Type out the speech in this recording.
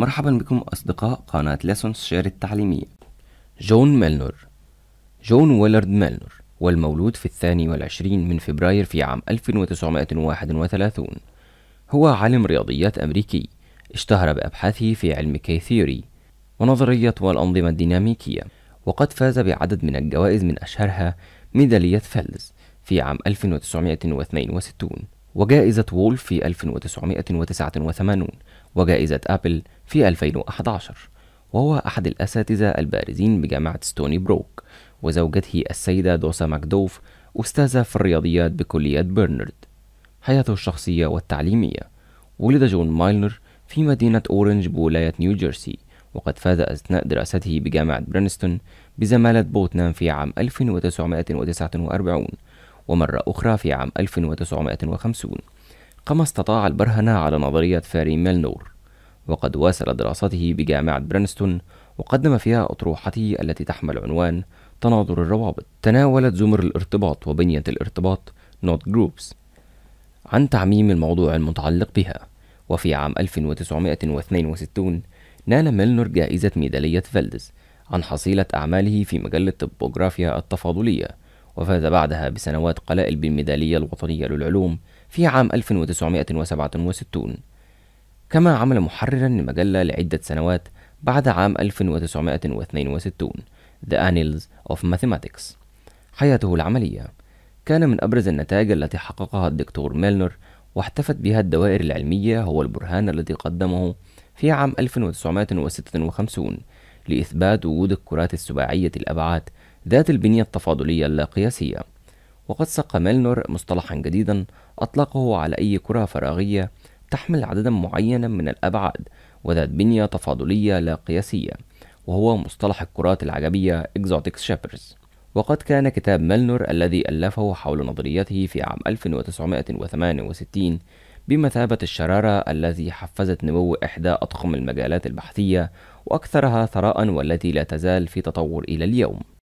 مرحبا بكم أصدقاء قناة لسونس شير التعليمية جون ميلنور جون ويلارد ميلنور والمولود في الثاني والعشرين من فبراير في عام 1931 هو عالم رياضيات أمريكي اشتهر بأبحاثه في علم كي ثيوري ونظرية والأنظمة الديناميكية وقد فاز بعدد من الجوائز من أشهرها ميدالية فلز في عام 1962 وجائزة وولف في 1989 وجائزة أبل في 2011 وهو أحد الأساتذة البارزين بجامعة ستوني بروك وزوجته السيدة دوسا ماكدوف أستاذة في الرياضيات بكلية برنارد حياته الشخصية والتعليمية ولد جون مايلنر في مدينة أورنج بولاية نيوجيرسي وقد فاز أثناء دراسته بجامعة برينستون بزمالة بوتنام في عام 1949 ومرة أخرى في عام 1950 كما استطاع البرهنة على نظرية فاري ميلنور وقد واصل دراسته بجامعة برينستون وقدم فيها أطروحته التي تحمل عنوان تناظر الروابط تناولت زمر الارتباط وبنية الارتباط نوت جروبس عن تعميم الموضوع المتعلق بها وفي عام 1962 نال ميلنور جائزة ميدالية فيلدز عن حصيلة أعماله في مجلة طب التفاضلية وفاز بعدها بسنوات قلائل بالميدالية الوطنية للعلوم في عام 1967 كما عمل محررا لمجلة لعدة سنوات بعد عام 1962 The Annals of Mathematics حياته العملية كان من أبرز النتائج التي حققها الدكتور ميلنر واحتفت بها الدوائر العلمية هو البرهان الذي قدمه في عام 1956 لإثبات وجود الكرات السباعية الأبعاد ذات البنية التفاضلية اللاقياسية وقد ساق ميلنر مصطلحا جديدا أطلقه على أي كرة فراغية تحمل عددا معينا من الأبعاد وذات بنية تفاضلية لا قياسية وهو مصطلح الكرات العجبية Exotic Shapers وقد كان كتاب ميلنر الذي ألفه حول نظريته في عام 1968 بمثابة الشرارة التي حفزت نمو إحدى أضخم المجالات البحثية وأكثرها ثراء والتي لا تزال في تطور إلى اليوم